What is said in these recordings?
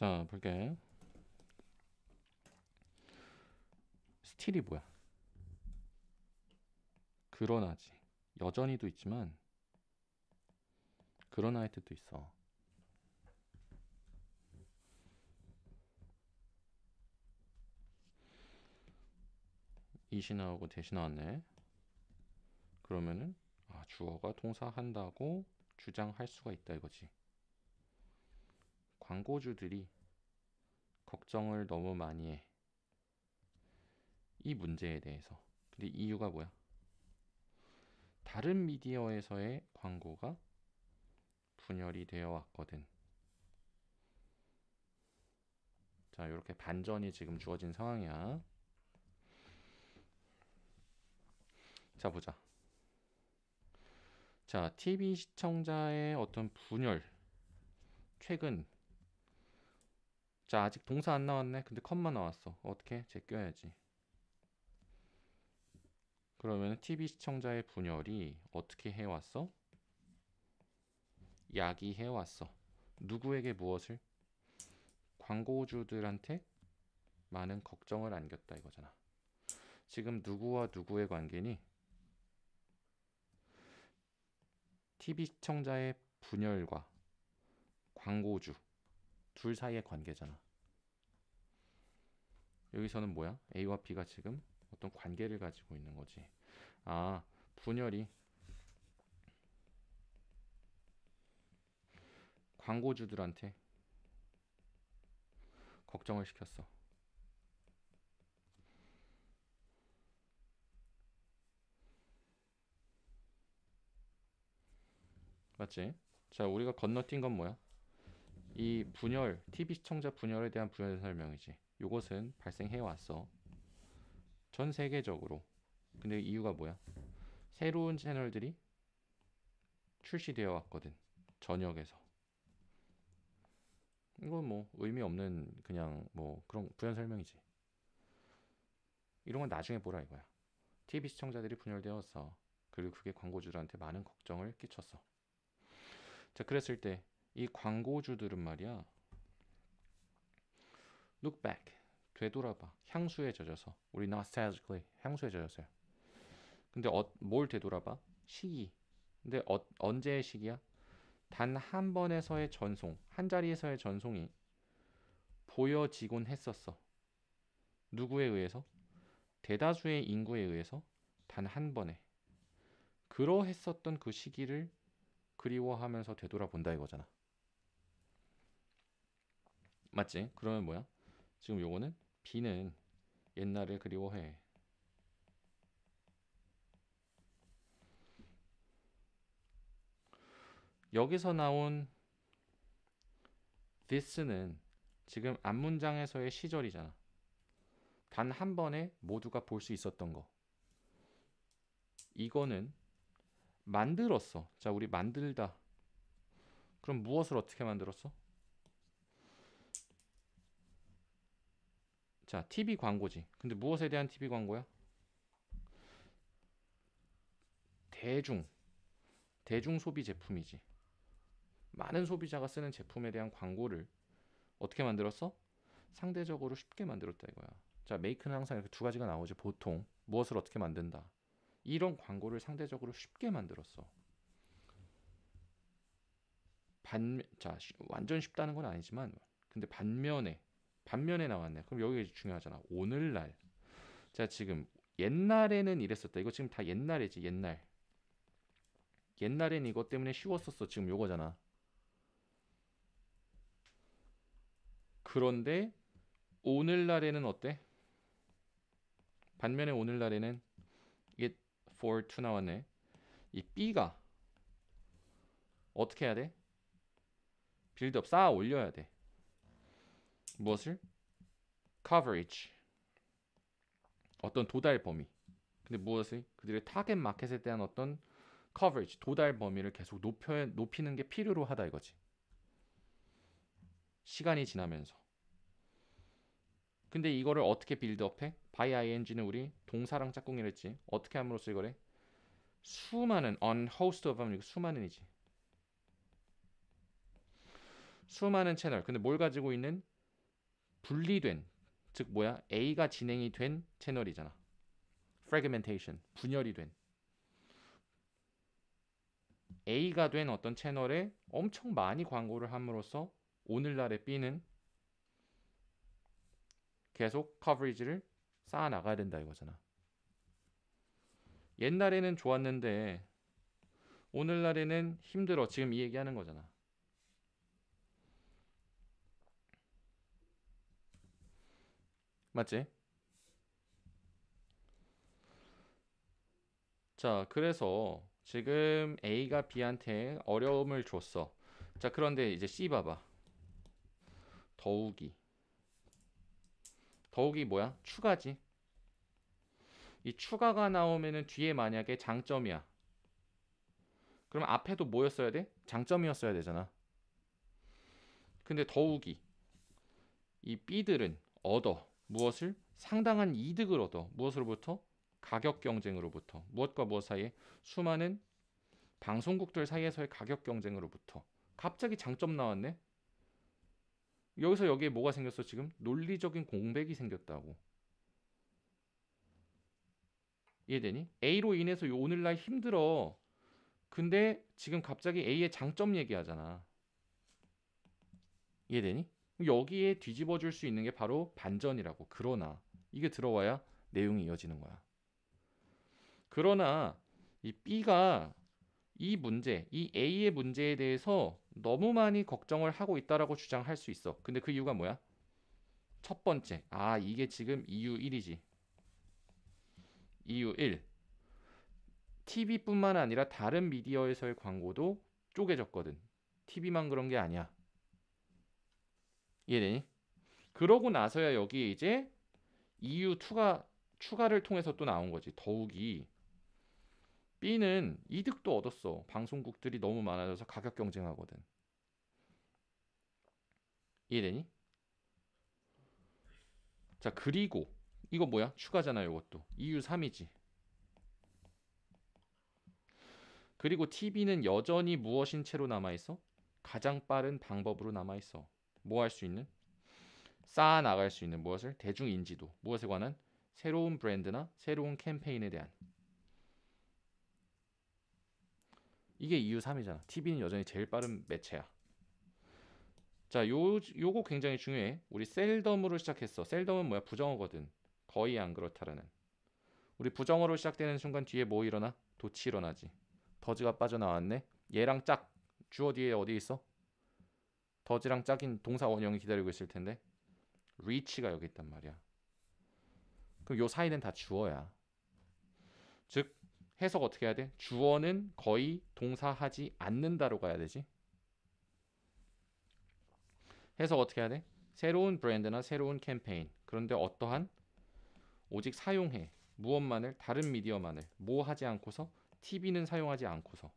자 볼게 스틸이 뭐야 그러나지 여전히도 있지만 그러나이트도 있어 이시 나오고 대시 나왔네 그러면은 아, 주어가 동사한다고 주장할 수가 있다 이거지 광고주들이 걱정을 너무 많이 해. 이 문제에 대해서. 근데 이유가 뭐야? 다른 미디어에서의 광고가 분열이 되어 왔거든. 자, 이렇게 반전이 지금 주어진 상황이야. 자, 보자. 자, TV 시청자의 어떤 분열. 최근 자 아직 동사 안 나왔네 근데 컴만 나왔어 어떻게 제껴야지 그러면 TV 시청자의 분열이 어떻게 해왔어? 약이 해왔어 누구에게 무엇을? 광고주들한테 많은 걱정을 안겼다 이거잖아 지금 누구와 누구의 관계니? TV 시청자의 분열과 광고주 둘 사이의 관계잖아. 여기서는 뭐야? A와 B가 지금 어떤 관계를 가지고 있는 거지. 아, 분열이 광고주들한테 걱정을 시켰어. 맞지? 자, 우리가 건너뛴 건 뭐야? 이 분열, TV 시청자 분열에 대한 분열 설명이지. 이것은 발생해 왔어. 전 세계적으로. 근데 이유가 뭐야? 새로운 채널들이 출시되어 왔거든. 전역에서. 이건 뭐 의미 없는 그냥 뭐 그런 부연 설명이지. 이런 건 나중에 보라 이거야. TV 시청자들이 분열되었어. 그리고 그게 광고주들한테 많은 걱정을 끼쳤어. 자, 그랬을 때이 광고주들은 말이야. Look back. 되돌아봐. 향수에 젖어서. 우리 nostalgically 향수에 젖었어요. 근데 어, 뭘 되돌아봐? 시기. 근데 어, 언제의 시기야? 단 한 번에서의 전송, 한 자리에서의 전송이 보여지곤 했었어. 누구에 의해서? 대다수의 인구에 의해서 단 한 번에. 그러했었던 그 시기를 그리워하면서 되돌아본다 이거잖아. 맞지? 그러면 뭐야? 지금 요거는 비는 옛날을 그리워해. 여기서 나온 this는 지금 앞 문장에서의 시절이잖아. 단 한 번에 모두가 볼 수 있었던 거. 이거는 만들었어. 자, 우리 만들다. 그럼 무엇을 어떻게 만들었어? 자, TV 광고지. 근데 무엇에 대한 TV 광고야? 대중, 대중 소비 제품이지. 많은 소비자가 쓰는 제품에 대한 광고를 어떻게 만들었어? 상대적으로 쉽게 만들었다 이거야. 자, 메이크는 항상 이렇게 두 가지가 나오지. 보통 무엇을 어떻게 만든다. 이런 광고를 상대적으로 쉽게 만들었어. 반, 자, 완전 쉽다는 건 아니지만, 근데 반면에 반면에 나왔네. 그럼 여기 가 중요하잖아. 오늘날. 자, 지금 옛날에는 이랬었다. 이거 지금 다 옛날이지. 옛날. 옛날엔 이것 때문에 쉬웠었어. 지금 요거잖아. 그런데 오늘날에는 어때? 반면에 오늘날에는 이게 for to 나왔네. 이 B가 어떻게 해야 돼? 빌드업 쌓아 올려야 돼. 무엇을? coverage 어떤 도달 범위 근데 무엇을? 그들의 타겟 마켓에 대한 어떤 coverage 도달 범위를 계속 높여, 높이는 게 필요로 하다 이거지 시간이 지나면서 근데 이거를 어떻게 빌드업해? by ing는 우리 동사랑 짝꿍이를 지 어떻게 함으로써 이거래? 수많은 on host of 하면 이거 수많은이지 수많은 채널 근데 뭘 가지고 있는 분리된 즉 뭐야 A가 진행이 된 채널이잖아. fragmentation 분열이 된 A가 된 어떤 채널에 엄청 많이 광고를 함으로써 오늘날의 B는 계속 커버리지를 쌓아 나가야 된다 이거잖아. 옛날에는 좋았는데 오늘날에는 힘들어. 지금 이 얘기하는 거잖아. 맞지? 자, 그래서 지금 A가 B한테 어려움을 줬어. 자, 그런데 이제 C 봐봐. 더욱이. 더욱이 뭐야? 추가지. 이 추가가 나오면은 뒤에 만약에 장점이야. 그럼 앞에도 뭐였어야 돼? 장점이었어야 되잖아. 근데 더욱이 이 B들은 얻어. 무엇을 상당한 이득을 얻어 무엇으로부터 가격 경쟁으로부터 무엇과 무엇 사이에 수많은 방송국들 사이에서의 가격 경쟁으로부터 갑자기 장점 나왔네 여기서 여기에 뭐가 생겼어 지금 논리적인 공백이 생겼다고 이해되니 A로 인해서 요 오늘날 힘들어 근데 지금 갑자기 A의 장점 얘기하잖아 이해되니 여기에 뒤집어 줄 수 있는 게 바로 반전이라고. 그러나 이게 들어와야 내용이 이어지는 거야. 그러나 이 B가 이 문제, 이 A의 문제에 대해서 너무 많이 걱정을 하고 있다라고 주장할 수 있어. 근데 그 이유가 뭐야? 첫 번째. 아, 이게 지금 EU 1이지. EU 1. TV뿐만 아니라 다른 미디어에서의 광고도 쪼개졌거든. TV만 그런 게 아니야. 이해되니? 예, 네. 그러고 나서야 여기에 이제 EU2가 추가를 통해서 또 나온 거지. 더욱이 B는 이득도 얻었어. 방송국들이 너무 많아져서 가격 경쟁하거든. 이해되니? 예, 네. 자, 그리고 이거 뭐야? 추가잖아, 요것도 EU3이지. 그리고 TV는 여전히 무엇인 채로 남아있어? 가장 빠른 방법으로 남아있어. 뭐할수 있는 쌓아 나갈 수 있는 무엇을 대중 인지도 무엇에 관한 새로운 브랜드나 새로운 캠페인에 대한 이게 이유 3이잖아. TV는 여전히 제일 빠른 매체야. 자, 요 요거 굉장히 중요해. 우리 셀덤으로 시작했어. 셀덤은 뭐야? 부정어거든. 거의 안 그렇다라는. 우리 부정어로 시작되는 순간 뒤에 뭐 일어나? 도치 일어나지. 더즈가 빠져나왔네. 얘랑 짝 주어 뒤에 어디 있어? 더지랑 짝인 동사 원형이 기다리고 있을 텐데 reach가 여기 있단 말이야. 그럼 요 사이는 다 주어야. 즉 해석 어떻게 해야 돼? 주어는 거의 동사하지 않는다로 가야 되지. 해석 어떻게 해야 돼? 새로운 브랜드나 새로운 캠페인. 그런데 어떠한 오직 사용해 무엇만을 다른 미디어만을 뭐 하지 않고서 TV는 사용하지 않고서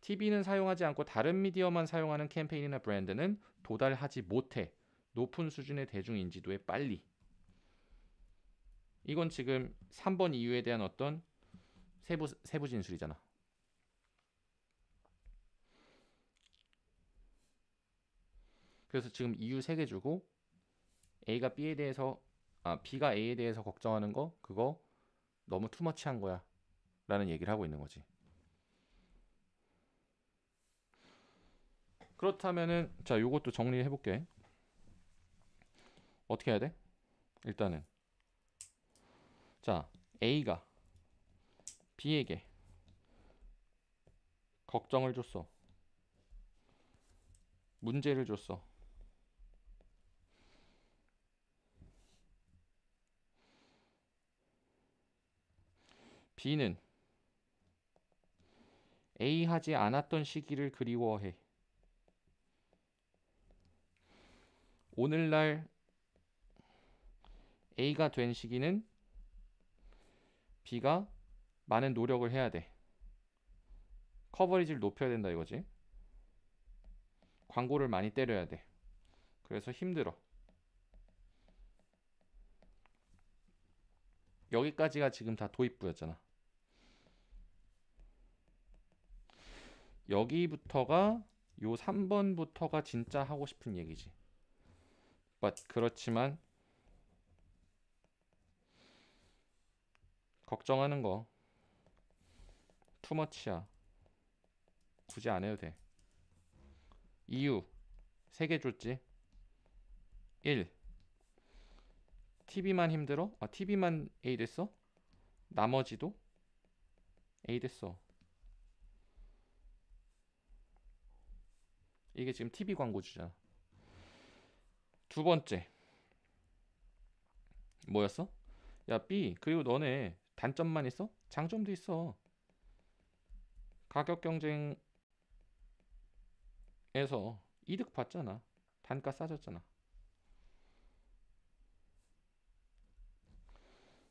TV는 사용하지 않고 다른 미디어만 사용하는 캠페인이나 브랜드는 도달하지 못해 높은 수준의 대중 인지도에 빨리. 이건 지금 3번 이유에 대한 어떤 세부 세부 진술이잖아. 그래서 지금 이유 3개 주고 A가 B에 대해서 아 B가 A에 대해서 걱정하는 거 그거 너무 투머치한 거야 라는 얘기를 하고 있는 거지. 그렇다면은 자 요것도 정리해 볼게 어떻게 해야 돼? 일단은 자 A가 B에게 걱정을 줬어 문제를 줬어 B는 A 하지 않았던 시기를 그리워해 오늘날 A가 된 시기는 B가 많은 노력을 해야 돼. 커버리지를 높여야 된다 이거지. 광고를 많이 때려야 돼. 그래서 힘들어. 여기까지가 지금 다 도입부였잖아. 여기부터가 요 3번부터가 진짜 하고 싶은 얘기지. but 그렇지만 걱정하는 거 투머치야 굳이 안 해도 돼 이유 세개 줬지 1 TV만 힘들어? 아 TV만 A 됐어? 나머지도 A 됐어 이게 지금 TV 광고주잖아 두 번째 뭐였어? 야 B 그리고 너네 단점만 있어? 장점도 있어. 가격 경쟁에서 이득 봤잖아. 단가 싸졌잖아.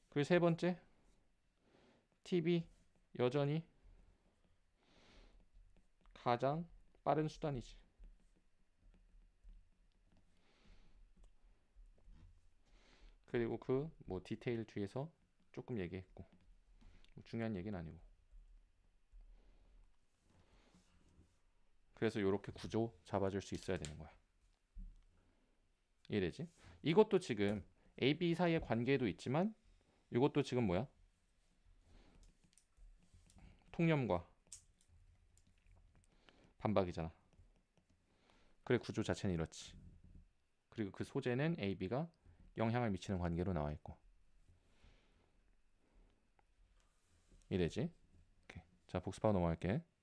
그리고 세 번째 TV 여전히 가장 빠른 수단이지. 그리고 그 뭐 디테일 뒤에서 조금 얘기했고 뭐 중요한 얘기는 아니고 그래서 이렇게 구조 잡아줄 수 있어야 되는 거야 이해되지? 이것도 지금 A, B 사이의 관계도 있지만 이것도 지금 뭐야? 통념과 반박이잖아 그래 구조 자체는 이렇지 그리고 그 소재는 A, B가 영향을 미치는 관계로 나와 있고 이래지. 오케이. 자 복습하고 넘어갈게.